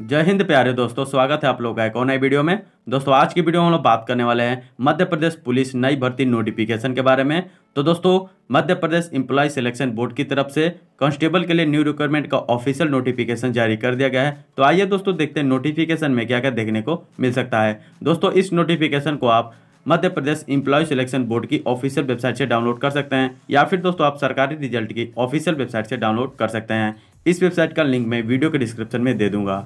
जय हिंद प्यारे दोस्तों स्वागत है आप लोग का एक और नई वीडियो में दोस्तों आज की वीडियो में हम लोग बात करने वाले हैं मध्य प्रदेश पुलिस नई भर्ती नोटिफिकेशन के बारे में तो दोस्तों Madhya Pradesh employee selection board की तरफ से कांस्टेबल के लिए न्यू रिक्वायरमेंट का ऑफिशियल नोटिफिकेशन जारी कर दिया गया है तो आइए दोस्तों देखते हैं नोटिफिकेशन में क्या क्या देखने को मिल सकता है दोस्तों इस नोटिफिकेशन को आप Madhya Pradesh employee selection board की ऑफिशियल वेबसाइट से डाउनलोड कर सकते हैं या फिर दोस्तों आप सरकारी रिजल्ट की ऑफिशियल वेबसाइट से डाउनलोड कर सकते हैं इस वेबसाइट का लिंक मैं वीडियो के डिस्क्रिप्शन में दे दूंगा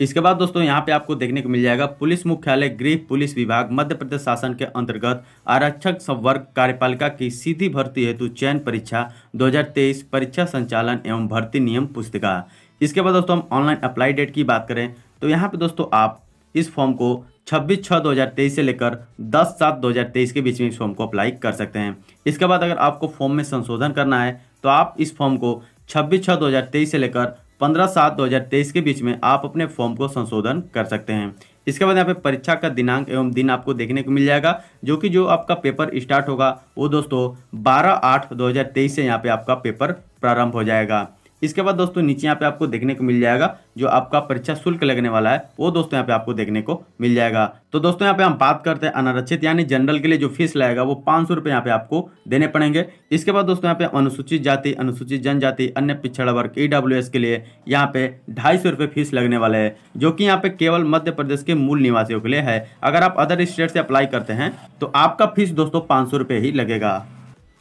इसके बाद दोस्तों यहाँ पे आपको देखने को मिल जाएगा पुलिस मुख्यालय गृह पुलिस विभाग मध्य प्रदेश शासन के अंतर्गत आरक्षक संवर्ग कार्यपालिका की सीधी भर्ती हेतु चयन परीक्षा 2023 परीक्षा संचालन एवं भर्ती नियम पुस्तिका इसके बाद दोस्तों हम ऑनलाइन अप्लाई डेट की बात करें तो यहाँ पे दोस्तों आप इस फॉर्म को छब्बीस छः दो से लेकर दस सात दो के बीच में इस फॉर्म को अप्लाई कर सकते हैं इसके बाद अगर आपको फॉर्म में संशोधन करना है तो आप इस फॉर्म को छब्बीस छः दो से लेकर पंद्रह सात दो हज़ार तेईस के बीच में आप अपने फॉर्म को संशोधन कर सकते हैं इसके बाद यहाँ पे परीक्षा का दिनांक एवं दिन आपको देखने को मिल जाएगा जो कि जो आपका पेपर स्टार्ट होगा वो दोस्तों बारह आठ दो हज़ार तेईस से यहाँ पे आपका पेपर प्रारंभ हो जाएगा इसके बाद दोस्तों नीचे यहाँ पे आपको देखने को मिल जाएगा जो आपका परीक्षा शुल्क लगने वाला है वो दोस्तों यहाँ पे आपको देखने को मिल जाएगा तो दोस्तों यहाँ पे हम बात करते हैं अनारक्षित यानी जनरल के लिए जो फीस लगेगा वो पाँच सौ रुपये यहाँ पे आपको देने पड़ेंगे इसके बाद दोस्तों यहाँ पे अनुसूचित जाति अनुसूचित जनजाति अन्य पिछड़ा वर्ग ई के लिए यहाँ पे ढाई सौ फीस लगने वाले है जो कि यहाँ पे केवल मध्य प्रदेश के मूल निवासियों के लिए है अगर आप अदर स्टेट से अप्लाई करते हैं तो आपका फीस दोस्तों पाँच ही लगेगा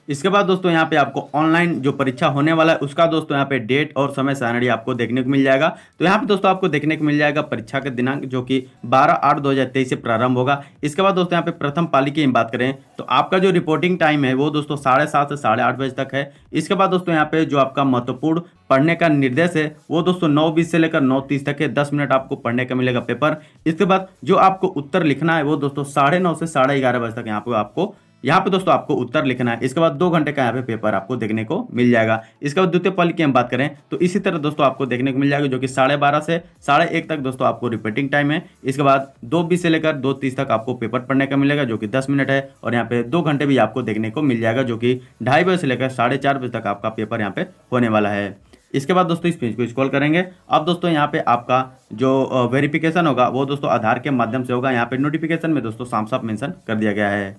इसके बाद दोस्तों यहाँ पे आपको ऑनलाइन जो परीक्षा होने वाला है उसका दोस्तों यहाँ पे डेट और समय सारणी आपको देखने को मिल जाएगा तो यहाँ पे दोस्तों आपको देखने को मिल जाएगा परीक्षा का दिनांक जो कि 12 आठ तेईस से प्रारंभ होगा इसके बाद दोस्तों यहाँ पे प्रथम पाली की हम बात करें तो आपका जो रिपोर्टिंग टाइम है वो दोस्तों साढ़े सात से साढ़े आठ बजे तक है इसके बाद दोस्तों यहाँ पे जो आपका महत्वपूर्ण पढ़ने का निर्देश है वो दोस्तों नौ बीस से लेकर नौ तीस तक है दस मिनट आपको पढ़ने का मिलेगा पेपर इसके बाद जो आपको उत्तर लिखना है वो दोस्तों साढ़े नौ से साढ़े ग्यारह बजे तक यहाँ पे आपको यहाँ पे दोस्तों आपको उत्तर लिखना है इसके बाद दो घंटे का यहाँ पे पेपर आपको देखने को मिल जाएगा इसके बाद द्वितीय पल की हम बात करें तो इसी तरह दोस्तों आपको देखने को मिल जाएगा जो कि साढ़े बारह से साढ़े एक तक दोस्तों आपको रिपीटिंग टाइम है इसके बाद दो बीस से लेकर दो तीस तक आपको पेपर पढ़ने का मिलेगा जो कि दस मिनट है और यहाँ पे दो घंटे भी आपको देखने को मिल जाएगा जो कि ढाई बजे से लेकर साढ़े चार बजे तक आपका पेपर यहाँ पे होने वाला है इसके बाद दोस्तों इस पेज को स्कॉल करेंगे अब दोस्तों यहाँ पे आपका जो वेरिफिकेशन होगा वो दोस्तों आधार के माध्यम से होगा यहाँ पे नोटिफिकेशन में दोस्तों साफ साफ मेंशन कर दिया गया है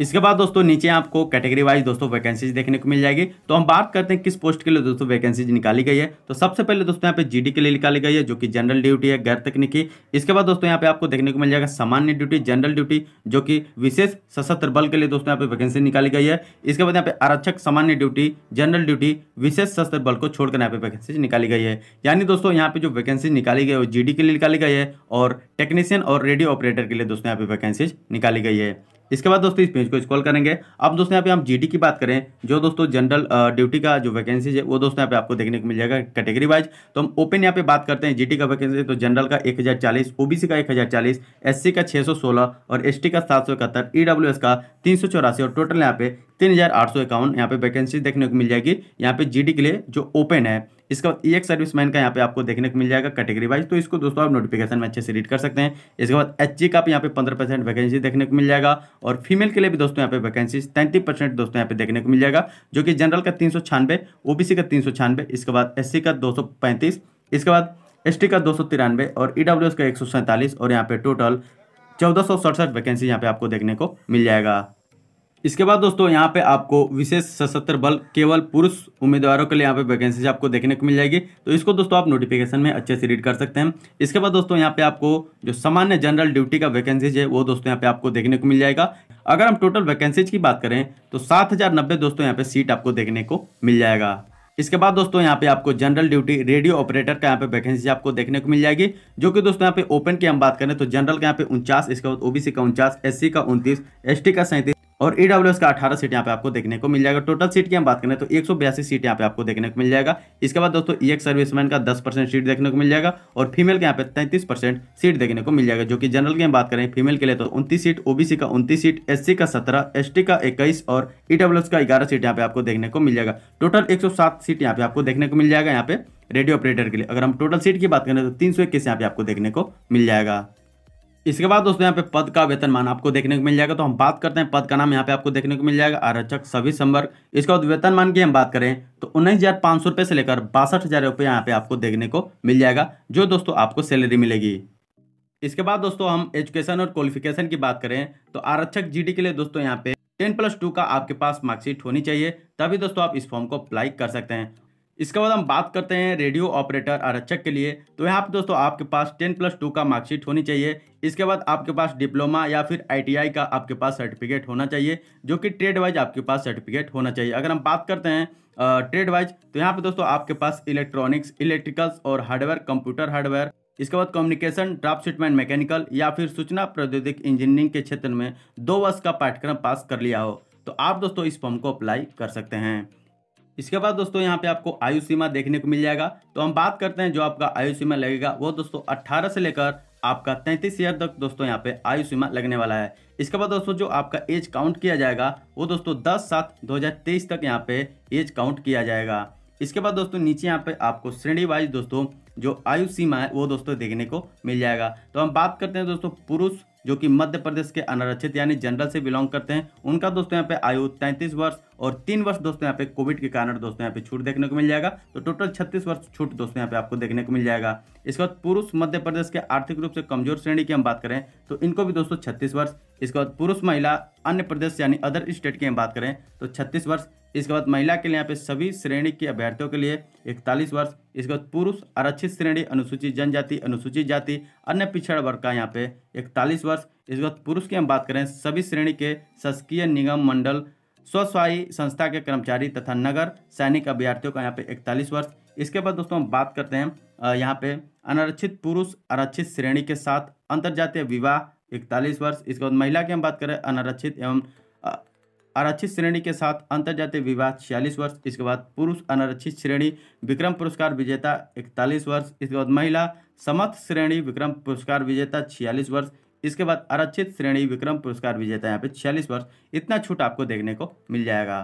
इसके बाद दोस्तों नीचे आपको कैटेगरी वाइज दोस्तों वैकेंसीज देखने को मिल जाएगी तो हम बात करते हैं किस पोस्ट के लिए दोस्तों वैकेंसीज निकाली गई है तो सबसे पहले दोस्तों यहाँ पे जीडी के लिए निकाली गई है जो कि जनरल ड्यूटी है गैर तकनीकी इसके बाद दोस्तों यहाँ पे आपको देखने को मिल जाएगा सामान्य ड्यूटी जनरल ड्यूटी जो कि विशेष सशस्त्र बल के लिए दोस्तों यहाँ पे वैकेंसी निकाली गई है इसके बाद यहाँ पे आरक्षक सामान्य ड्यूटी जनरल ड्यूटी विशेष सशस्त्र बल को छोड़कर यहाँ पे वैकेंसी निकाली गई है यानी दोस्तों यहाँ पे जो वैकेंसी निकाली गई है वो जी के लिए निकाली गई है और टेक्नीशियन और रेडियो ऑपरेटर के लिए दोस्तों यहाँ पे वैकेंसीज निकाली गई है इसके बाद दोस्तों इस पेज को स्क्रॉल करेंगे अब दोस्तों यहाँ पे हम जीडी की बात करें जो दोस्तों जनरल ड्यूटी का जो वैकेंसीज है वो दोस्तों यहाँ पे आपको देखने को मिल जाएगा कैटेगरी वाइज तो हम ओपन यहाँ पे बात करते हैं जीटी का वैकेंसी तो जनरल का 1040 ओबीसी का 1040 एससी का 616 और एस का सात सौ e का तीन और टोटल यहाँ पे तीन हज़ार आठ सौ इक्यावन यहाँ पर वैकेंसी देखने को मिल जाएगी यहाँ पे जीडी के लिए जो ओपन है इसका बाद ई एक्स सर्विस मैन का यहाँ पे आपको देखने को मिल जाएगा कैटेगरी वाइज तो इसको दोस्तों आप नोटिफिकेशन में अच्छे से रीड कर सकते हैं इसके बाद एच का भी यहाँ पे पंद्रह परसेंट वैकेंसी देखने को मिल जाएगा और फीमेल के लिए भी दोस्तों यहाँ पे वैकेंसी तैंतीस परसेंट दोस्तों यहाँ पे देखने को मिल जाएगा जो कि जनरल का तीन सौ का तीन इसके बाद एस का दो इसके बाद एस का दो और ई e का एक और यहाँ पे टोटल चौदह सौ सड़सठ वैकेंसी यहाँ पे आपको देखने को मिल जाएगा इसके बाद दोस्तों यहाँ पे आपको विशेष सशस्त्र बल केवल पुरुष उम्मीदवारों के लिए यहाँ पे वैकेंसीज आपको देखने को मिल जाएगी तो इसको दोस्तों आप नोटिफिकेशन में अच्छे से रीड कर सकते हैं इसके बाद दोस्तों यहाँ पे आपको जो सामान्य जनरल ड्यूटी का वैकेंसीज है वो दोस्तों यहाँ पे आपको देखने को मिल जाएगा अगर हम टोटल वैकेंसीज की बात करें तो सात दोस्तों यहाँ पे सीट आपको देखने को मिल जाएगा इसके बाद दोस्तों यहाँ पे आपको जनरल ड्यूटी रेडियो ऑपरेटर का यहाँ पे वैकेंसी आपको देखने को मिल जाएगी जो कि दोस्तों यहाँ पे ओपन की हम बात करें तो जनरल का यहाँ पे उनचास इसके बाद ओबीसी का उनचास एससी का उनतीस एसटी का सैंतीस और ई का अठारह सीट यहाँ पे आपको देखने को मिल जाएगा टोटल सीट की हम बात करें तो एक सौ बयासी सीट यहाँ पे आपको देखने को मिल जाएगा इसके बाद दोस्तों ई e सर्विसमैन का दस परसेंट सीट देखने को मिल जाएगा और फीमेल के यहाँ पे तैंतीस परसेंट सीट देखने को मिल जाएगा जो कि जनरल की हम बात करें फीमेल के लिए तो उनतीस सीट ओबीसी का उनतीस सीट एस का सत्रह एस का इक्कीस और ई e का ग्यारह सीट यहाँ पे आपको देखने को मिल जाएगा टोटल एक सीट यहाँ पे आपको देखने को मिल जाएगा यहाँ पे रेडियो ऑपरेटर के लिए अगर हम टोटल सीट की बात करें तो तीन सौ इक्कीस यहाँ पे आपको देखने को मिल जाएगा इसके बाद दोस्तों यहाँ पे पद का वेतन मान आपको देखने को मिल जाएगा तो हम बात करते हैं पद का नाम यहाँ पे आपको देखने को मिल जाएगा आरक्षक सभी संवर्ग इसके बाद मान की हम बात करें तो उन्नीस हज़ार पाँच सौ रुपये से लेकर बासठ हज़ार रुपये यहाँ पे आपको देखने को मिल जाएगा जो दोस्तों आपको सैलरी मिलेगी इसके बाद दोस्तों हम एजुकेशन और क्वालिफिकेशन की बात करें तो आरक्षक जी के लिए दोस्तों यहाँ पे टेन प्लस टू का आपके पास मार्कशीट होनी चाहिए तभी दोस्तों आप इस फॉर्म को अप्लाई कर सकते हैं इसके बाद हम बात करते हैं रेडियो ऑपरेटर आरक्षक के लिए तो यहाँ पे दोस्तों आपके पास टेन प्लस टू का मार्कशीट होनी चाहिए इसके बाद आपके पास डिप्लोमा या फिर आईटीआई का आपके पास सर्टिफिकेट होना चाहिए जो कि ट्रेड वाइज आपके पास सर्टिफिकेट होना चाहिए अगर हम बात करते हैं ट्रेड वाइज तो यहाँ पे दोस्तों आपके पास इलेक्ट्रॉनिक्स इलेक्ट्रिकल्स और हार्डवेयर कंप्यूटर हार्डवेयर इसके बाद कम्युनिकेशन ड्राफ्ट शिटमेंट मैकेनिकल या फिर सूचना प्रौद्योगिक इंजीनियरिंग के क्षेत्र में दो वर्ष का पाठ्यक्रम पास कर लिया हो तो आप दोस्तों इस फॉर्म को अप्लाई कर सकते हैं इसके बाद दोस्तों यहाँ पे आपको आयु सीमा देखने को मिल जाएगा तो हम बात करते हैं जो आपका आयु सीमा लगेगा वो दोस्तों अट्ठारह से लेकर आपका तैंतीस ईयर तक दोस्तों यहाँ पे आयु सीमा लगने वाला है इसके बाद दोस्तों जो आपका एज काउंट किया जाएगा वो दोस्तों दस सात दो तक यहाँ पे एज काउंट किया जाएगा इसके बाद दोस्तों नीचे यहाँ पे आपको श्रेणी वाइज दोस्तों जो आयु सीमा है वो दोस्तों देखने को मिल जाएगा तो हम बात करते हैं दोस्तों पुरुष जो कि मध्य प्रदेश के अनारक्षित यानी जनरल से बिलोंग करते हैं उनका दोस्तों यहाँ पे आयु तैंतीस वर्ष और तीन वर्ष दोस्तों यहाँ पे कोविड के कारण दोस्तों यहाँ पे छूट देखने को मिल जाएगा तो टोटल छत्तीस वर्ष छूट दोस्तों यहाँ पे आपको देखने को मिल जाएगा इसके बाद पुरुष मध्य प्रदेश के आर्थिक रूप से कमजोर श्रेणी की हम बात करें तो इनको भी दोस्तों छत्तीस वर्ष इसके बाद पुरुष महिला अन्य प्रदेश यानी अदर स्टेट की हम बात करें तो छत्तीस वर्ष इसके बाद महिला के लिए यहाँ पे सभी श्रेणी के अभ्यर्थियों के लिए इकतालीस वर्ष इसके बाद पुरुष आरक्षित श्रेणी अनुसूचित जनजाति अनुसूचित जाति अन्य पिछड़ा वर्ग का यहाँ पे इकतालीस वर्ष इसके बाद पुरुष की हम बात करें सभी श्रेणी के शासकीय निगम मंडल स्वस्वायी संस्था के कर्मचारी तथा नगर सैनिक अभ्यर्थियों का यहाँ पे इकतालीस वर्ष इसके बाद दोस्तों हम बात करते हैं यहाँ पे अनारक्षित पुरुष आरक्षित श्रेणी के साथ अंतर्जातीय विवाह इकतालीस वर्ष इसके बाद महिला की हम बात करें अनारक्षित एवं आरक्षित श्रेणी के साथ अंतर्जातीय विवाह छियालीस वर्ष इसके बाद पुरुष अनारक्षित श्रेणी विक्रम पुरस्कार विजेता इकतालीस वर्ष इसके बाद महिला समर्थ श्रेणी विक्रम पुरस्कार विजेता छियालीस वर्ष इसके बाद आरक्षित श्रेणी विक्रम पुरस्कार विजेता यहाँ पे छियालीस वर्ष इतना छूट आपको देखने को मिल जाएगा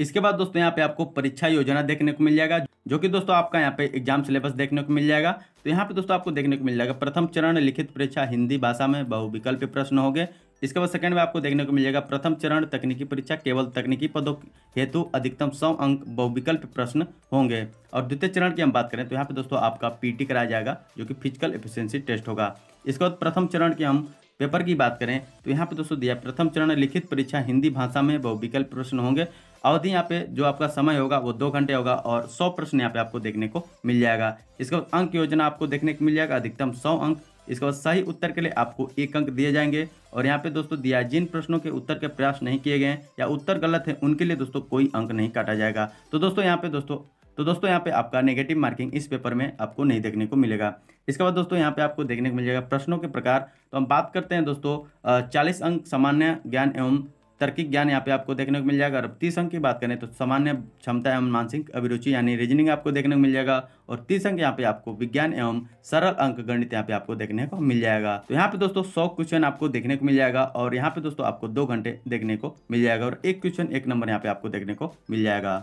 इसके बाद दोस्तों यहाँ पे आपको परीक्षा योजना देखने को मिल जाएगा जो कि दोस्तों आपका यहाँ पे एग्जाम सिलेबस देखने को मिल जाएगा तो यहाँ पे दोस्तों आपको देखने को मिल जाएगा प्रथम चरण लिखित परीक्षा हिंदी भाषा में बहुविकल्प प्रश्न होंगे इसके बाद सेकंड में आपको देखने को मिलेगा प्रथम चरण तकनीकी परीक्षा केवल तकनीकी पदों हेतु अधिकतम सौ अंक बहुविकल्प प्रश्न होंगे और द्वितीय चरण की हम बात करें तो यहाँ पे दोस्तों आपका पीटी कराया जाएगा जो कि फिजिकल एफिशिएंसी टेस्ट होगा इसके बाद प्रथम चरण की हम पेपर की बात करें तो यहाँ पे दोस्तों दिया प्रथम चरण लिखित परीक्षा हिंदी भाषा में बहुविकल्प प्रश्न होंगे अवधि यहाँ पे जो आपका समय होगा वो दो घंटे होगा और सौ प्रश्न यहाँ पे आपको देखने को मिल जाएगा इसके बाद अंक योजना आपको देखने को मिल जाएगा अधिकतम सौ अंक इसके बाद सही उत्तर के लिए आपको एक अंक दिए जाएंगे और यहाँ पे दोस्तों दिया जिन प्रश्नों के उत्तर के प्रयास नहीं किए गए हैं या उत्तर गलत है उनके लिए दोस्तों कोई अंक नहीं काटा जाएगा तो दोस्तों यहाँ पे दोस्तों तो दोस्तों यहाँ पे आपका नेगेटिव मार्किंग इस पेपर में आपको नहीं देखने को मिलेगा इसके बाद दोस्तों यहाँ पे आपको देखने को मिल जाएगा प्रश्नों के प्रकार तो हम बात करते हैं दोस्तों चालीस अंक सामान्य ज्ञान एवं तर्किक ज्ञान यहाँ पे आपको देखने को मिल जाएगा और तीस अंक की बात करें तो सामान्य क्षमता एवं मानसिक अभिरुचि यानी रीजनिंग आपको देखने को मिल जाएगा और तीस अंक यहाँ पे आपको विज्ञान एवं सरल अंक गणित यहाँ पे आपको देखने को मिल जाएगा तो यहाँ पे दोस्तों सौ क्वेश्चन आपको देखने को मिल जाएगा और यहाँ पे दोस्तों आपको दो घंटे देखने को मिल जाएगा और एक क्वेश्चन एक नंबर यहाँ पे आपको देखने को मिल जाएगा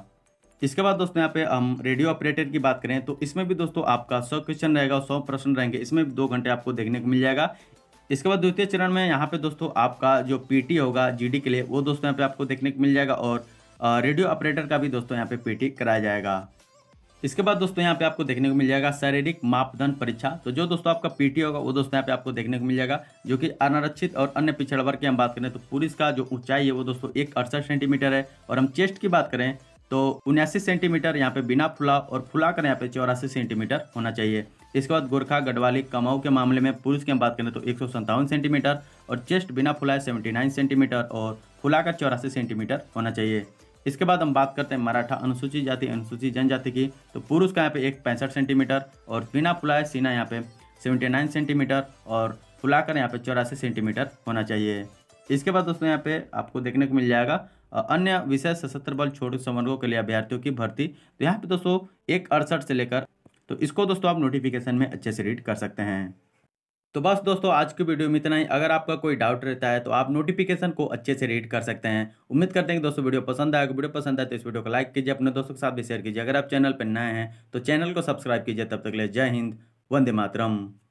इसके बाद दोस्तों यहाँ पे हम रेडियो ऑपरेटर की बात करें तो इसमें भी दोस्तों आपका सौ क्वेश्चन रहेगा सौ प्रश्न रहेंगे इसमें भी दो घंटे आपको देखने को मिल जाएगा इसके बाद द्वितीय चरण में यहाँ पे दोस्तों आपका जो पीटी होगा जीडी के लिए वो दोस्तों यहाँ पे आपको देखने को मिल जाएगा और रेडियो ऑपरेटर का भी दोस्तों यहाँ पे पीटी कराया जाएगा इसके बाद दोस्तों यहाँ पे आपको देखने को मिल जाएगा शारीरिक मापदंड परीक्षा तो जो दोस्तों आपका पीटी होगा वो दोस्तों यहाँ पे आपको देखने को मिल जाएगा जो कि अनारक्षित और अन्य पिछड़ वर्ग की हम बात करें तो पुरुष का जो ऊंचाई है वो दोस्तों एक अड़सठ सेंटीमीटर है और हम चेस्ट की बात करें तो उन्यासी सेंटीमीटर यहाँ पे बिना फुला और फुला कर यहाँ पे चौरासी सेंटीमीटर होना चाहिए इसके बाद गोरखा गढ़वाली कमाऊ के मामले में पुरुष की हम बात करें तो एक सेंटीमीटर और चेस्ट बिना फुलाए 79 सेंटीमीटर और फुलाकर चौरासी सेंटीमीटर होना चाहिए इसके बाद हम बात करते हैं मराठा अनुसूचित जाति अनुसूचित जनजाति की तो पुरुष का यहाँ पे एक पैंसठ सेंटीमीटर और बिना फुलाए सीना यहाँ पे 79 सेंटीमीटर और फुलाकर यहाँ पे चौरासी सेंटीमीटर होना चाहिए इसके बाद दोस्तों यहाँ पे आपको देखने को मिल जाएगा अन्य विशेष सशस्त्र बल छोटे समर्गो के लिए अभ्यर्थियों की भर्ती तो यहाँ पे दोस्तों एक अड़सठ से लेकर तो इसको दोस्तों आप नोटिफिकेशन में अच्छे से रीड कर सकते हैं तो बस दोस्तों आज की वीडियो में इतना ही अगर आपका कोई डाउट रहता है तो आप नोटिफिकेशन को अच्छे से रीड कर सकते हैं उम्मीद करते हैं कि दोस्तों वीडियो पसंद आएगा वीडियो पसंद आए तो इस वीडियो को लाइक कीजिए अपने दोस्तों के साथ भी शेयर कीजिए अगर आप चैनल पर नए हैं तो चैनल को सब्सक्राइब कीजिए तब तक ले जय हिंद वंदे मातरम